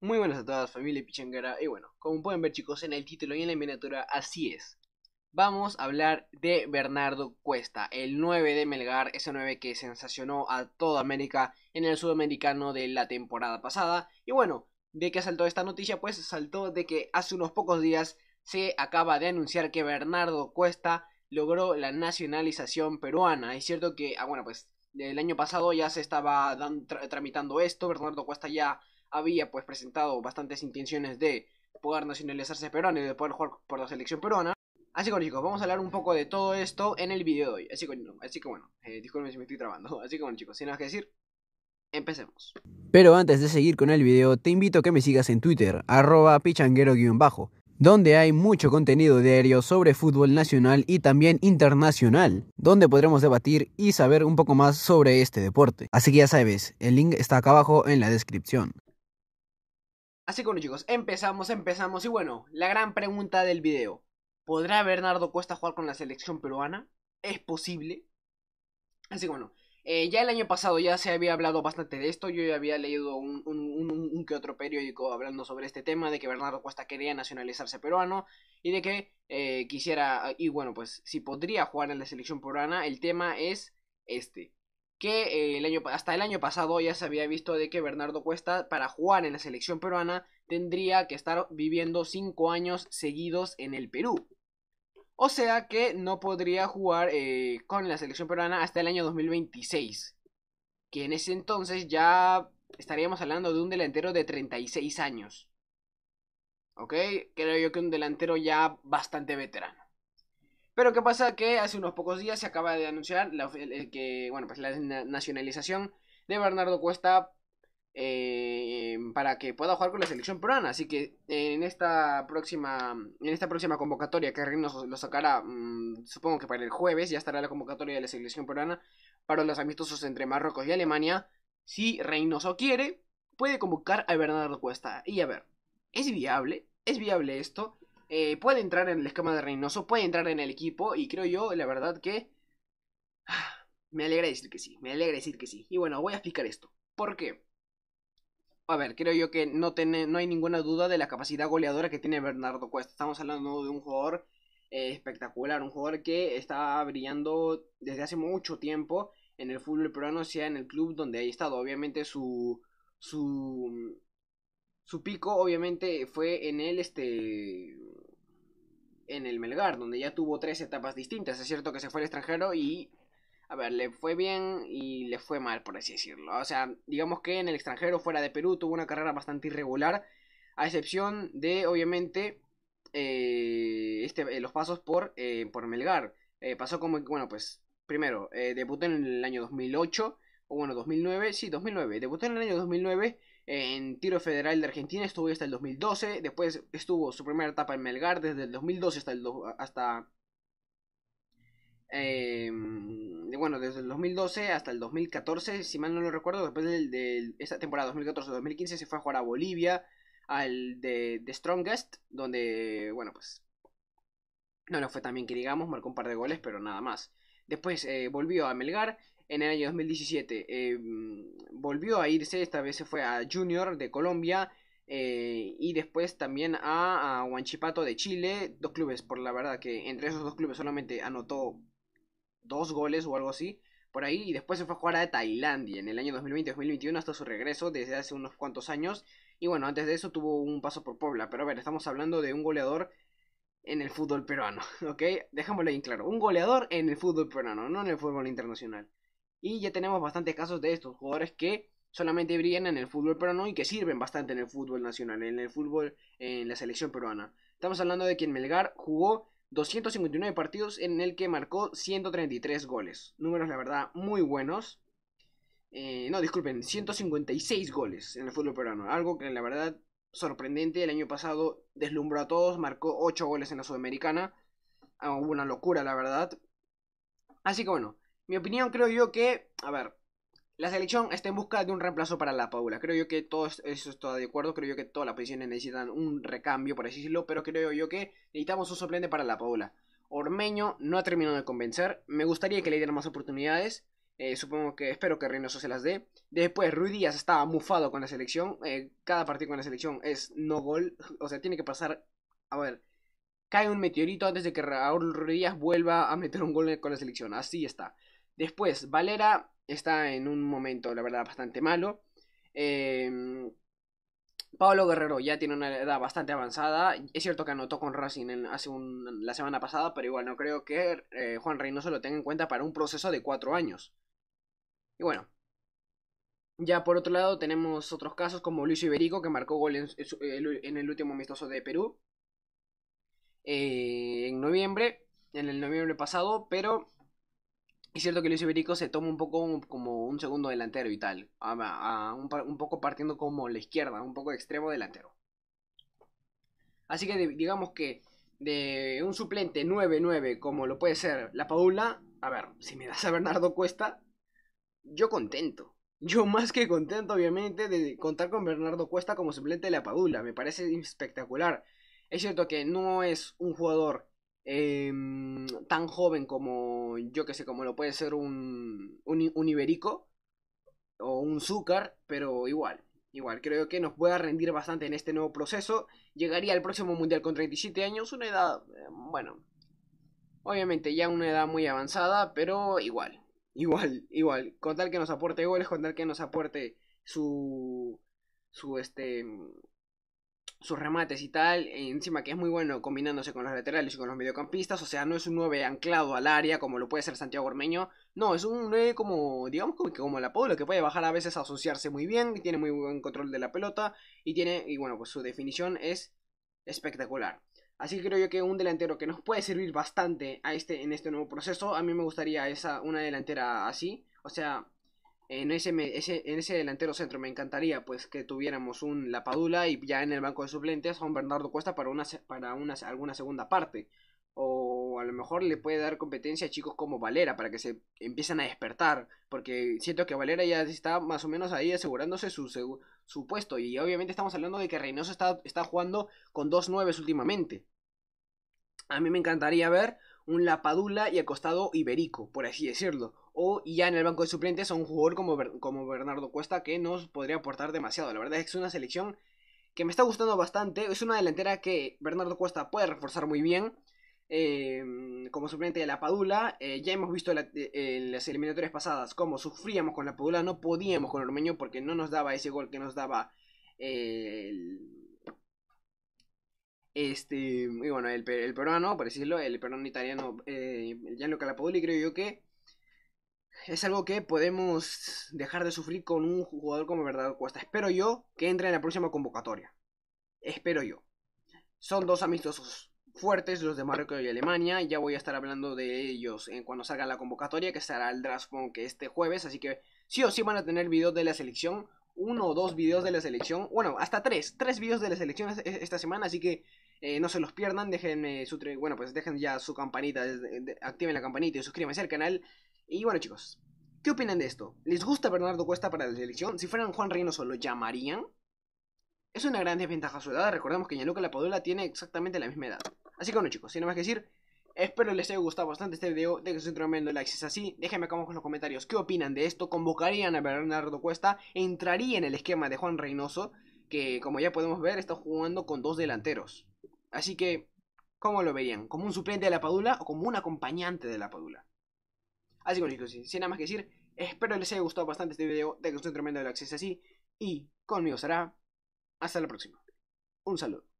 Muy buenas a todas, familia Pichanguera, Y bueno, como pueden ver, chicos, en el título y en la miniatura, así es. Vamos a hablar de Bernardo Cuesta, el 9 de Melgar, ese 9 que sensacionó a toda América en el sudamericano de la temporada pasada. Y bueno, ¿de qué saltó esta noticia? Pues saltó de que hace unos pocos días se acaba de anunciar que Bernardo Cuesta logró la nacionalización peruana. Es cierto que, ah, bueno, pues el año pasado ya se estaba tramitando esto, Bernardo Cuesta ya había pues presentado bastantes intenciones de poder nacionalizarse peruano y de poder jugar por la selección peruana. Así que chicos, vamos a hablar un poco de todo esto en el video de hoy. Así que, bueno, eh, disculpen si me estoy trabando. Así que bueno chicos, sin nada que decir, empecemos. Pero antes de seguir con el video, te invito a que me sigas en Twitter, arroba pichanguero-bajo, donde hay mucho contenido diario sobre fútbol nacional y también internacional, donde podremos debatir y saber un poco más sobre este deporte. Así que ya sabes, el link está acá abajo en la descripción. Así que bueno chicos, empezamos, empezamos y bueno, la gran pregunta del video. ¿Podrá Bernardo Cuesta jugar con la selección peruana? ¿Es posible? Así que bueno, eh, ya el año pasado ya se había hablado bastante de esto, yo ya había leído un, que otro periódico hablando sobre este tema, de que Bernardo Cuesta quería nacionalizarse peruano y de que eh, quisiera, y bueno, pues si podría jugar en la selección peruana, el tema es este que eh, el año, hasta el año pasado ya se había visto de que Bernardo Cuesta para jugar en la selección peruana tendría que estar viviendo 5 años seguidos en el Perú. O sea que no podría jugar eh, con la selección peruana hasta el año 2026. Que en ese entonces ya estaríamos hablando de un delantero de 36 años. ¿Ok? Creo yo que un delantero ya bastante veterano. Pero qué pasa que hace unos pocos días se acaba de anunciar la, que, bueno, pues la nacionalización de Bernardo Cuesta eh, para que pueda jugar con la selección peruana. Así que en esta próxima, en esta próxima convocatoria que Reynoso lo sacará, mm, supongo que para el jueves, ya estará la convocatoria de la selección peruana para los amistosos entre Marruecos y Alemania. Si Reynoso quiere, puede convocar a Bernardo Cuesta. Y a ver, ¿es viable? ¿Es viable esto? Eh, puede entrar en el esquema de Reynoso, puede entrar en el equipo y creo yo, la verdad que... Ah, me alegra decir que sí, me alegra decir que sí. Y bueno, voy a explicar esto. ¿Por qué? A ver, creo yo que no, no hay ninguna duda de la capacidad goleadora que tiene Bernardo Cuesta. Estamos hablando de un jugador eh, espectacular, un jugador que está brillando desde hace mucho tiempo en el fútbol peruano, sea en el club donde haya estado. Obviamente su, su su pico obviamente fue en el este en el Melgar, donde ya tuvo tres etapas distintas. Es cierto que se fue al extranjero y a ver, le fue bien y le fue mal, por así decirlo. O sea, digamos que en el extranjero, fuera de Perú, tuvo una carrera bastante irregular, a excepción de, obviamente, eh, este, eh, los pasos por, eh, por Melgar. pasó como, bueno, pues, primero, debutó en el año 2008, o bueno, 2009, sí, 2009. Debutó en el año 2009 en tiro federal de Argentina, estuvo hasta el 2012, después estuvo su primera etapa en Melgar desde el 2012 hasta el hasta em, bueno, desde el 2012 hasta el 2014, si mal no lo recuerdo, después de, esta temporada 2014-2015 se fue a jugar a Bolivia, al de, Strongest, donde, bueno, pues no lo fue tan bien que digamos, marcó un par de goles, pero nada más. Después eh, volvió a Melgar, en el año 2017. Em, volvió a irse, esta vez se fue a Junior de Colombia eh, y después también a, Huanchipato de Chile, dos clubes, por la verdad que entre esos dos clubes solamente anotó dos goles o algo así. Por ahí, y después se fue a jugar a Tailandia en el año 2020-2021 hasta su regreso desde hace unos cuantos años. Y bueno, antes de eso tuvo un paso por Puebla. Pero a ver, estamos hablando de un goleador en el fútbol peruano, ¿ok? Dejámoslo bien claro. Un goleador en el fútbol peruano, no en el fútbol internacional. Y ya tenemos bastantes casos de estos jugadores que solamente brillan en el fútbol peruano y que sirven bastante en el fútbol nacional, en el fútbol, en la selección peruana. Estamos hablando de quien Melgar jugó 259 partidos en el que marcó 133 goles. Números, la verdad, muy buenos. Eh, no, disculpen, 156 goles en el fútbol peruano. Algo que la verdad sorprendente. El año pasado deslumbró a todos, marcó 8 goles en la Sudamericana. Ah, hubo una locura, la verdad. Así que bueno, mi opinión creo yo que, a ver, la selección está en busca de un reemplazo para la Paula. Creo yo que todo eso está de acuerdo. Creo yo que todas las posiciones necesitan un recambio, por así decirlo. Pero creo yo que necesitamos un suplente para la Paula. Ormeño no ha terminado de convencer. Me gustaría que le dieran más oportunidades. Eh, supongo que espero que Reynoso se las dé. Después, Ruiz Díaz estaba mufado con la selección. Eh, cada partido con la selección es no gol. O sea, tiene que pasar. A ver, cae un meteorito antes de que Raúl Ruiz Díaz vuelva a meter un gol con la selección. Así está. Después, Valera está en un momento, la verdad, bastante malo. Em, Pablo Guerrero ya tiene una edad bastante avanzada. Es cierto que anotó con Racing hace la semana pasada, pero igual no creo que Rey eh, Juan Reynoso lo tenga en cuenta para un proceso de cuatro años. Y bueno. Ya por otro lado tenemos otros casos como Luis Iberico, que marcó gol en, eh, el último amistoso de Perú. Eh, en noviembre, en el noviembre pasado, pero es cierto que Luis Iberico se toma un poco como un segundo delantero y tal, un, poco partiendo como la izquierda, un poco extremo delantero. Así que digamos que de un suplente 9-9 como lo puede ser la Paula, a ver, si me das a Bernardo Cuesta, yo contento. Yo más que contento, obviamente, de contar con Bernardo Cuesta como suplente de la Padula. Me parece espectacular. Es cierto que no es un jugador Em, tan joven como, yo que sé, como lo puede ser un, un, iberico o un zúcar, pero igual, igual, creo que nos pueda rendir bastante en este nuevo proceso. Llegaría al próximo Mundial con 37 años, una edad, eh, bueno, obviamente ya una edad muy avanzada, pero igual, igual, igual, con tal que nos aporte goles, con tal que nos aporte su, su, este, sus remates y tal, encima que es muy bueno combinándose con los laterales y con los mediocampistas, o sea, no es un 9 anclado al área como lo puede ser Santiago Ormeño, no, es un 9 como, digamos, como, como el Apolo, que puede bajar a veces a asociarse muy bien, y tiene muy buen control de la pelota, y tiene, y bueno, pues su definición es espectacular. Así que creo yo que un delantero que nos puede servir bastante a este, en este nuevo proceso, a mí me gustaría esa, una delantera así, o sea, en ese, en ese delantero centro me encantaría pues que tuviéramos un Lapadula y ya en el banco de suplentes a un Bernardo Cuesta para una para alguna segunda parte o a lo mejor le puede dar competencia a chicos como Valera para que se empiecen a despertar porque siento que Valera ya está más o menos ahí asegurándose su, puesto y obviamente estamos hablando de que Reynoso está, está jugando con dos nueves últimamente a mí me encantaría ver un Lapadula y acostado costado Iberico, por así decirlo. O ya en el banco de suplentes a un jugador como, como Bernardo Cuesta que nos podría aportar demasiado. La verdad es que es una selección que me está gustando bastante. Es una delantera que Bernardo Cuesta puede reforzar muy bien. Em, como suplente de la Padula. Eh, ya hemos visto eh, en las eliminatorias pasadas cómo sufríamos con la No podíamos con Ormeño porque no nos daba ese gol que nos daba eh, el, este, y bueno, el, el peruano, por decirlo, el peruano italiano, eh, Gianluca creo yo que es algo que podemos dejar de sufrir con un jugador como Verdad Cuesta. Espero yo que entre en la próxima convocatoria. Espero yo. Son dos amistosos fuertes, los de Marruecos y Alemania. Ya voy a estar hablando de ellos en cuando salga la convocatoria, que será el draft que este jueves. Así que sí o sí van a tener videos de la selección. Uno o dos videos de la selección. Bueno, hasta tres. Tres videos de la selección esta semana. Así que eh, no se los pierdan, déjenme su bueno, pues dejen ya su campanita, activen la campanita y suscríbanse al canal. Y bueno, chicos, ¿qué opinan de esto? ¿Les gusta Bernardo Cuesta para la selección? Si fueran Juan Reynoso, ¿lo llamarían? Es una gran desventaja su edad, recordemos que La Lapadula tiene exactamente la misma edad. Así que bueno, chicos, sin más que decir, espero les haya gustado bastante este video, dejen su tremendo like si es así, déjenme acá abajo en los comentarios qué opinan de esto, convocarían a Bernardo Cuesta, entraría en el esquema de Juan Reynoso, que como ya podemos ver está jugando con dos delanteros. Así que, ¿cómo lo verían? ¿Como un suplente de la Padula o como un acompañante de la Padula? Así que chicos, sin nada más que decir, espero les haya gustado bastante este video de que un tremendo de la hace así. Y conmigo será. Hasta la próxima. Un saludo.